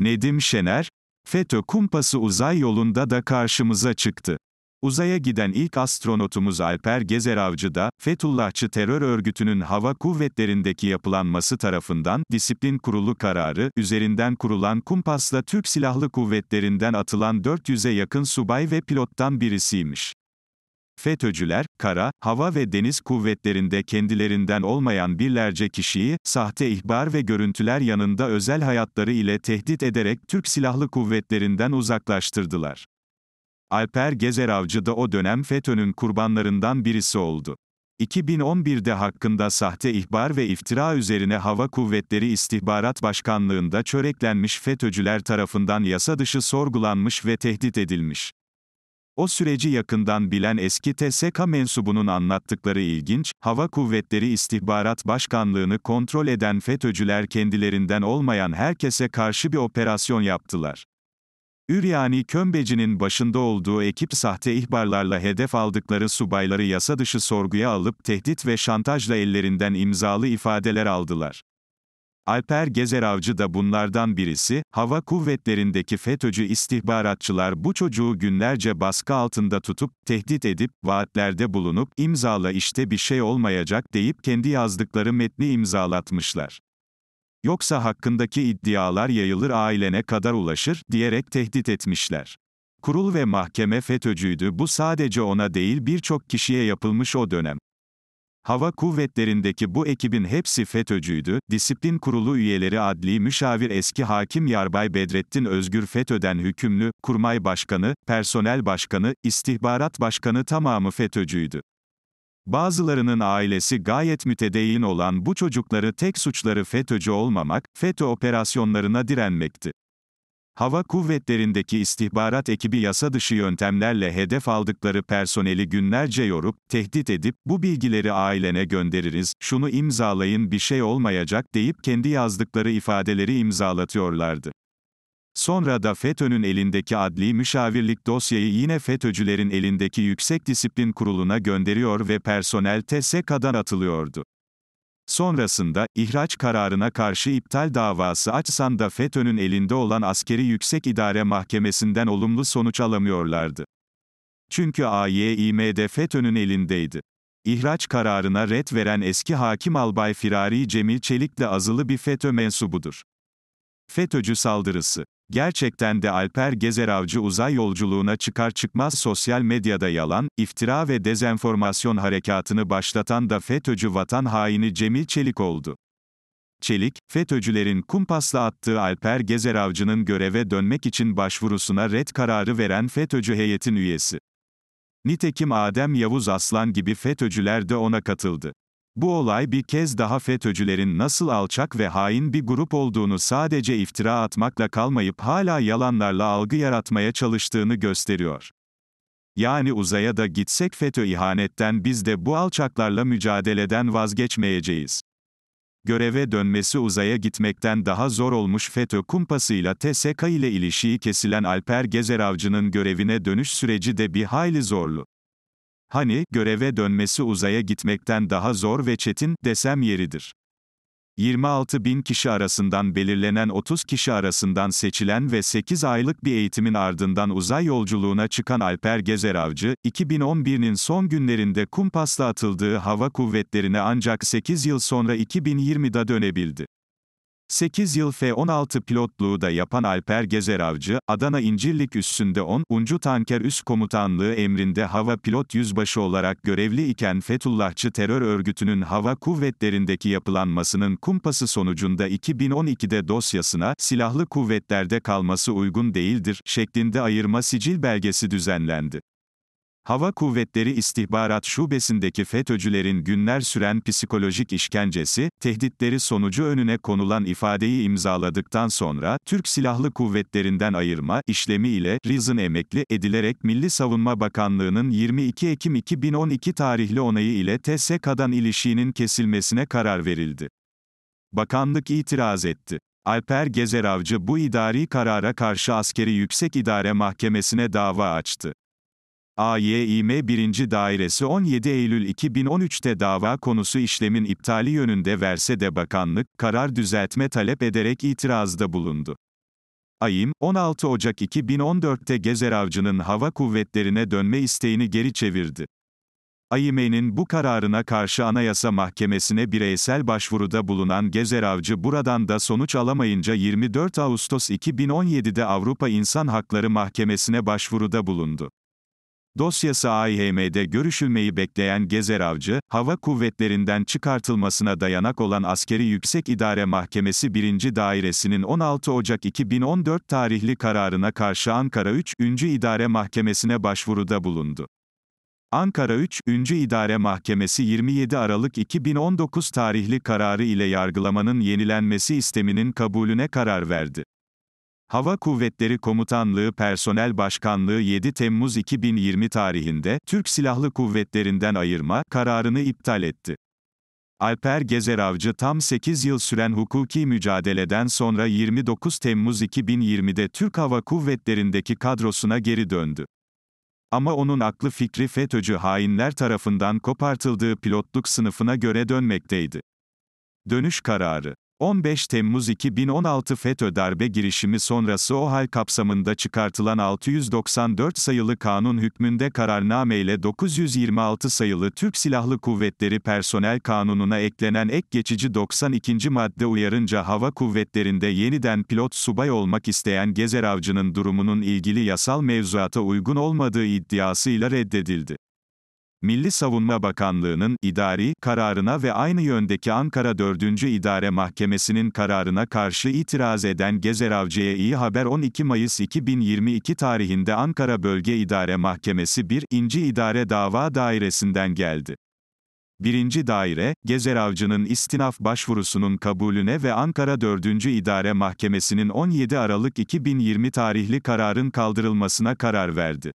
Nedim Şener, FETÖ kumpası uzay yolunda da karşımıza çıktı. Uzaya giden ilk astronotumuz Alper Gezeravcı da, Fethullahçı terör örgütünün hava kuvvetlerindeki yapılanması tarafından, disiplin kurulu kararı, üzerinden kurulan kumpasla Türk Silahlı Kuvvetlerinden atılan 400'e yakın subay ve pilottan birisiymiş. FETÖ'cüler, kara, hava ve deniz kuvvetlerinde kendilerinden olmayan birlerce kişiyi, sahte ihbar ve görüntüler yanında özel hayatları ile tehdit ederek Türk Silahlı Kuvvetlerinden uzaklaştırdılar. Alper Gezeravcı da o dönem FETÖ'nün kurbanlarından birisi oldu. 2011'de hakkında sahte ihbar ve iftira üzerine Hava Kuvvetleri İstihbarat Başkanlığında çöreklenmiş FETÖ'cüler tarafından yasa dışı sorgulanmış ve tehdit edilmiş. O süreci yakından bilen eski TSK mensubunun anlattıkları ilginç, Hava Kuvvetleri İstihbarat Başkanlığını kontrol eden FETÖ'cüler kendilerinden olmayan herkese karşı bir operasyon yaptılar. Üryani Kömbeci'nin başında olduğu ekip sahte ihbarlarla hedef aldıkları subayları yasa dışı sorguya alıp tehdit ve şantajla ellerinden imzalı ifadeler aldılar. Alper Gezer Avcı da bunlardan birisi, hava kuvvetlerindeki FETÖ'cü istihbaratçılar bu çocuğu günlerce baskı altında tutup, tehdit edip, vaatlerde bulunup, imzala işte bir şey olmayacak deyip kendi yazdıkları metni imzalatmışlar. Yoksa hakkındaki iddialar yayılır ailene kadar ulaşır, diyerek tehdit etmişler. Kurul ve mahkeme FETÖ'cüydü bu sadece ona değil birçok kişiye yapılmış o dönem. Hava kuvvetlerindeki bu ekibin hepsi FETÖ'cüydü, disiplin kurulu üyeleri adli müşavir eski hakim Yarbay Bedrettin Özgür FETÖ'den hükümlü, kurmay başkanı, personel başkanı, istihbarat başkanı tamamı FETÖ'cüydü. Bazılarının ailesi gayet mütedeyyin olan bu çocukları tek suçları FETÖ'cü olmamak, FETÖ operasyonlarına direnmekti. Hava kuvvetlerindeki istihbarat ekibi yasa dışı yöntemlerle hedef aldıkları personeli günlerce yorup, tehdit edip, bu bilgileri ailene göndeririz, şunu imzalayın bir şey olmayacak deyip kendi yazdıkları ifadeleri imzalatıyorlardı. Sonra da FETÖ'nün elindeki adli müşavirlik dosyayı yine FETÖ'cülerin elindeki Yüksek Disiplin Kurulu'na gönderiyor ve personel TSK'dan atılıyordu. Sonrasında, ihraç kararına karşı iptal davası açsan da FETÖ'nün elinde olan askeri yüksek idare mahkemesinden olumlu sonuç alamıyorlardı. Çünkü AYİM'de FETÖ'nün elindeydi. İhraç kararına ret veren eski hakim albay Firari Cemil Çelik de azılı bir FETÖ mensubudur. FETÖ'cü saldırısı Gerçekten de Alper Gezer Avcı uzay yolculuğuna çıkar çıkmaz sosyal medyada yalan, iftira ve dezenformasyon harekatını başlatan da FETÖ'cü vatan haini Cemil Çelik oldu. Çelik, FETÖ'cülerin kumpasla attığı Alper Gezer Avcı'nın göreve dönmek için başvurusuna red kararı veren FETÖ'cü heyetin üyesi. Nitekim Adem Yavuz Aslan gibi FETÖ'cüler de ona katıldı. Bu olay bir kez daha FETÖ'cülerin nasıl alçak ve hain bir grup olduğunu sadece iftira atmakla kalmayıp hala yalanlarla algı yaratmaya çalıştığını gösteriyor. Yani uzaya da gitsek FETÖ ihanetten biz de bu alçaklarla mücadeleden vazgeçmeyeceğiz. Göreve dönmesi uzaya gitmekten daha zor olmuş FETÖ kumpasıyla TSK ile ilişiği kesilen Alper Gezeravcı'nın görevine dönüş süreci de bir hayli zorlu. Hani, göreve dönmesi uzaya gitmekten daha zor ve çetin, desem yeridir. 26 bin kişi arasından belirlenen 30 kişi arasından seçilen ve 8 aylık bir eğitimin ardından uzay yolculuğuna çıkan Alper Gezeravcı, Avcı, 2011'nin son günlerinde kumpasla atıldığı hava kuvvetlerine ancak 8 yıl sonra 2020'da dönebildi. 8 yıl F-16 pilotluğu da yapan Alper Gezer Avcı, Adana İncirlik Üssü'nde 10. Uncu Tanker Üs Komutanlığı emrinde hava pilot yüzbaşı olarak görevli iken Fetullahçı terör örgütünün hava kuvvetlerindeki yapılanmasının kumpası sonucunda 2012'de dosyasına, silahlı kuvvetlerde kalması uygun değildir, şeklinde ayırma sicil belgesi düzenlendi. Hava Kuvvetleri İstihbarat Şubesi'ndeki FETÖ'cülerin günler süren psikolojik işkencesi, tehditleri sonucu önüne konulan ifadeyi imzaladıktan sonra, Türk Silahlı Kuvvetlerinden ayırma işlemi ile Riz'in emekli edilerek Milli Savunma Bakanlığı'nın 22 Ekim 2012 tarihli onayı ile TSK'dan ilişiğinin kesilmesine karar verildi. Bakanlık itiraz etti. Alper Gezeravcı bu idari karara karşı askeri yüksek idare mahkemesine dava açtı. AYİM 1. Dairesi 17 Eylül 2013'te dava konusu işlemin iptali yönünde verse de bakanlık, karar düzeltme talep ederek itirazda bulundu. AYİM, 16 Ocak 2014'te gezeravcının hava kuvvetlerine dönme isteğini geri çevirdi. AİME'nin bu kararına karşı Anayasa Mahkemesi'ne bireysel başvuruda bulunan gezeravcı buradan da sonuç alamayınca 24 Ağustos 2017'de Avrupa İnsan Hakları Mahkemesi'ne başvuruda bulundu. Dosyası AİHM'de görüşülmeyi bekleyen Gezer Avcı, hava kuvvetlerinden çıkartılmasına dayanak olan Askeri Yüksek İdare Mahkemesi 1. Dairesi'nin 16 Ocak 2014 tarihli kararına karşı Ankara 3. İdare Mahkemesi'ne başvuruda bulundu. Ankara 3. İdare Mahkemesi 27 Aralık 2019 tarihli kararı ile yargılamanın yenilenmesi isteminin kabulüne karar verdi. Hava Kuvvetleri Komutanlığı Personel Başkanlığı 7 Temmuz 2020 tarihinde Türk Silahlı Kuvvetlerinden ayırma kararını iptal etti. Alper Gezeravcı tam 8 yıl süren hukuki mücadeleden sonra 29 Temmuz 2020'de Türk Hava Kuvvetleri'ndeki kadrosuna geri döndü. Ama onun aklı fikri FETÖ'cü hainler tarafından kopartıldığı pilotluk sınıfına göre dönmekteydi. Dönüş kararı 15 Temmuz 2016 FETÖ darbe girişimi sonrası OHAL kapsamında çıkartılan 694 sayılı kanun hükmünde kararname ile 926 sayılı Türk Silahlı Kuvvetleri Personel Kanunu'na eklenen ek geçici 92. madde uyarınca hava kuvvetlerinde yeniden pilot subay olmak isteyen Gezer Avcı'nın durumunun ilgili yasal mevzuata uygun olmadığı iddiasıyla reddedildi. Milli Savunma Bakanlığı'nın idari kararına ve aynı yöndeki Ankara 4. İdare Mahkemesi'nin kararına karşı itiraz eden Gezer Avcı'ya iyi haber 12 Mayıs 2022 tarihinde Ankara Bölge İdare Mahkemesi 1. İnci İdare Dava Dairesi'nden geldi. 1. Daire, Gezer Avcı'nın istinaf başvurusunun kabulüne ve Ankara 4. İdare Mahkemesi'nin 17 Aralık 2020 tarihli kararın kaldırılmasına karar verdi.